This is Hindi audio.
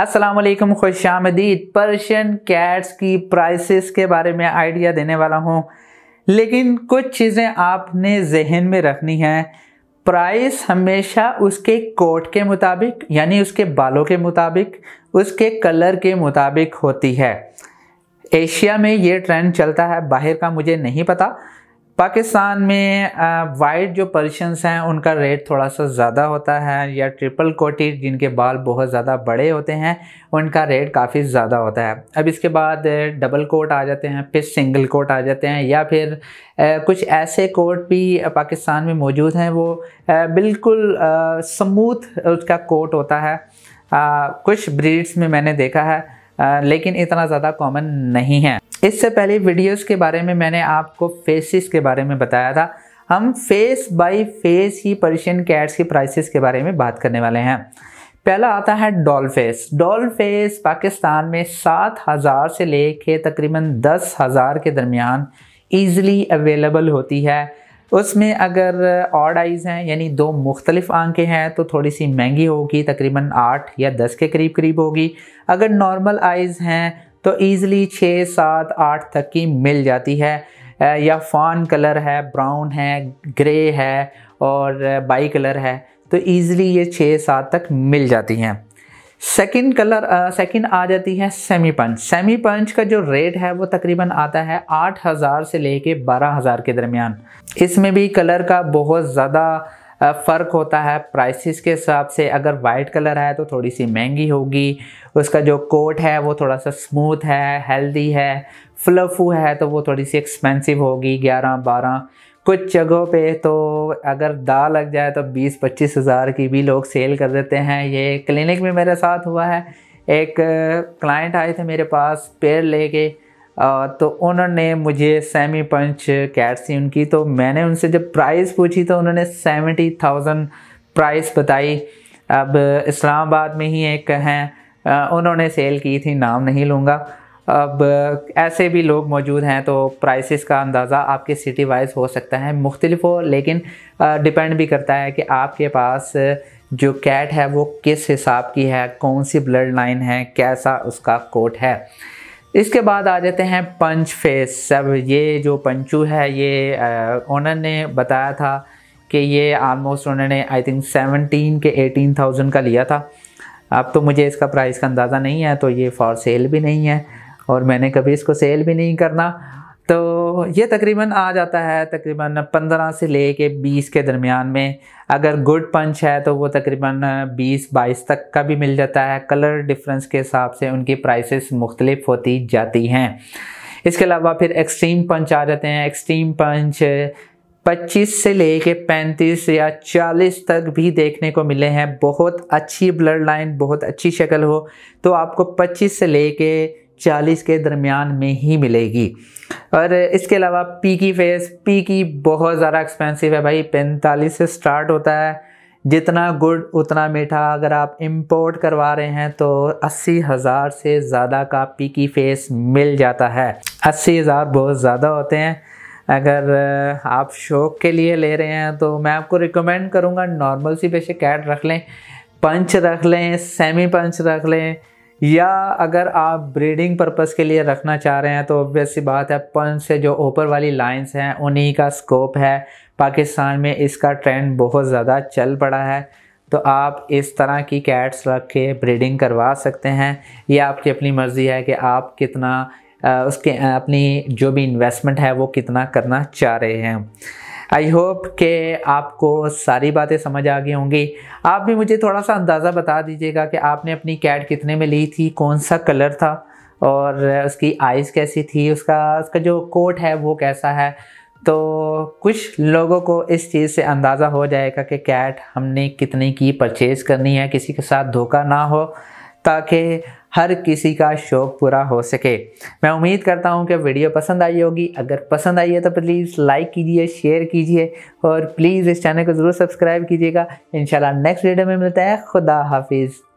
असलम खुश आमदीद पर्शियन कैट्स की प्राइसेस के बारे में आइडिया देने वाला हूँ लेकिन कुछ चीज़ें आपने जहन में रखनी है प्राइस हमेशा उसके कोट के मुताबिक यानी उसके बालों के मुताबिक उसके कलर के मुताबिक होती है एशिया में ये ट्रेंड चलता है बाहर का मुझे नहीं पता पाकिस्तान में वाइट जो पर्शियंस हैं उनका रेट थोड़ा सा ज़्यादा होता है या ट्रिपल कोटी जिनके बाल बहुत ज़्यादा बड़े होते हैं उनका रेट काफ़ी ज़्यादा होता है अब इसके बाद डबल कोट आ जाते हैं फिर सिंगल कोट आ जाते हैं या फिर कुछ ऐसे कोट भी पाकिस्तान में मौजूद हैं वो बिल्कुल स्मूथ उसका कोट होता है कुछ ब्रीड्स में मैंने देखा है लेकिन इतना ज़्यादा कॉमन नहीं है इससे पहले वीडियोस के बारे में मैंने आपको फेसिस के बारे में बताया था हम फेस बाय फेस ही पर्शियन कैट्स की प्राइसेस के बारे में बात करने वाले हैं पहला आता है doll face doll face Pakistan में सात हज़ार से ले के तकरीबन दस हज़ार के दरमियान ईज़िली अवेलेबल होती है उसमें अगर ऑड आइज़ हैं यानी दो मुख्तलिफ आंखें हैं तो थोड़ी सी महंगी होगी तकरीबन आठ या दस के करीब करीब होगी अगर नॉर्मल आइज़ हैं तो ईज़िली छः सात आठ तक की मिल जाती है या फान कलर है ब्राउन है ग्रे है और बाई कलर है तो ईज़िली ये छः सात तक मिल जाती हैं सेकंड कलर सेकंड आ जाती है सेमी पंच सेमी पंच का जो रेट है वो तकरीबन आता है आठ हज़ार से लेके बारह हज़ार के दरमियान इसमें भी कलर का बहुत ज़्यादा फ़र्क होता है प्राइसेस के हिसाब से अगर वाइट कलर है तो थोड़ी सी महंगी होगी उसका जो कोट है वो थोड़ा सा स्मूथ है हेल्दी है फ्लफू है तो वो थोड़ी सी एक्सपेंसिव होगी ग्यारह बारह कुछ जगहों पे तो अगर दा लग जाए तो बीस पच्चीस हज़ार की भी लोग सेल कर देते हैं ये क्लिनिक में मेरे साथ हुआ है एक क्लाइंट आए थे मेरे पास पेड़ ले तो उन्होंने मुझे सेमी पंच कैट्स थी उनकी तो मैंने उनसे जब प्राइस पूछी तो उन्होंने सेवेंटी थाउजेंड प्राइस बताई अब इस्लामाबाद में ही एक हैं उन्होंने सेल की थी नाम नहीं लूँगा अब ऐसे भी लोग मौजूद हैं तो प्राइसेस का अंदाज़ा आपके सिटी वाइज हो सकता है मुख्तलिफ हो लेकिन डिपेंड भी करता है कि आपके पास जो कैट है वो किस हिसाब की है कौन सी ब्लड लाइन है कैसा उसका कोट है इसके बाद आ जाते हैं पंच फेस सब ये जो पंचू है ये ओनर ने बताया था कि ये आलमोस्ट उन्होंने आई थिंक सेवनटीन के एटीन थाउजेंड का लिया था अब तो मुझे इसका प्राइस का अंदाज़ा नहीं है तो ये फॉर सेल भी नहीं है और मैंने कभी इसको सेल भी नहीं करना तो ये तकरीबन आ जाता है तकरीबन 15 से ले कर बीस के दरमियान में अगर गुड पंच है तो वो तकरीबन 20-22 तक का भी मिल जाता है कलर डिफरेंस के हिसाब से उनकी प्राइसेस मुख्तलिफ होती जाती हैं इसके अलावा फिर एक्सट्रीम पंच आ जाते हैं एक्सट्रीम पंच 25 से ले कर पैंतीस या 40 तक भी देखने को मिले हैं बहुत अच्छी ब्लड लाइन बहुत अच्छी शक्ल हो तो आपको 25 से ले कर 40 के दरमियान में ही मिलेगी और इसके अलावा पी की फेस पी की बहुत ज़्यादा एक्सपेंसिव है भाई पैंतालीस से स्टार्ट होता है जितना गुड़ उतना मीठा अगर आप इंपोर्ट करवा रहे हैं तो अस्सी हज़ार से ज़्यादा का पी की फेस मिल जाता है अस्सी हज़ार बहुत ज़्यादा होते हैं अगर आप शौक के लिए ले रहे हैं तो मैं आपको रिकमेंड करूँगा नॉर्मल सी बेशक कैट रख लें पंच रख लें सेमी पंच रख लें या अगर आप ब्रीडिंग पर्पज़ के लिए रखना चाह रहे हैं तो ऑब्वियस सी बात है पन से जो ऊपर वाली लाइंस हैं उन्हीं का स्कोप है पाकिस्तान में इसका ट्रेंड बहुत ज़्यादा चल पड़ा है तो आप इस तरह की कैट्स रख के ब्रीडिंग करवा सकते हैं यह आपकी अपनी मर्ज़ी है कि आप कितना उसके अपनी जो भी इन्वेस्टमेंट है वो कितना करना चाह रहे हैं आई होप के आपको सारी बातें समझ आ गई होंगी आप भी मुझे थोड़ा सा अंदाज़ा बता दीजिएगा कि आपने अपनी कैट कितने में ली थी कौन सा कलर था और उसकी आइज़ कैसी थी उसका उसका जो कोट है वो कैसा है तो कुछ लोगों को इस चीज़ से अंदाज़ा हो जाएगा कि कैट हमने कितने की परचेज़ करनी है किसी के साथ धोखा ना हो ताकि हर किसी का शौक पूरा हो सके मैं उम्मीद करता हूँ कि वीडियो पसंद आई होगी अगर पसंद आई है तो प्लीज़ लाइक कीजिए शेयर कीजिए और प्लीज़ इस चैनल को ज़रूर सब्सक्राइब कीजिएगा इन नेक्स्ट वीडियो में मिलता है खुदा हाफिज़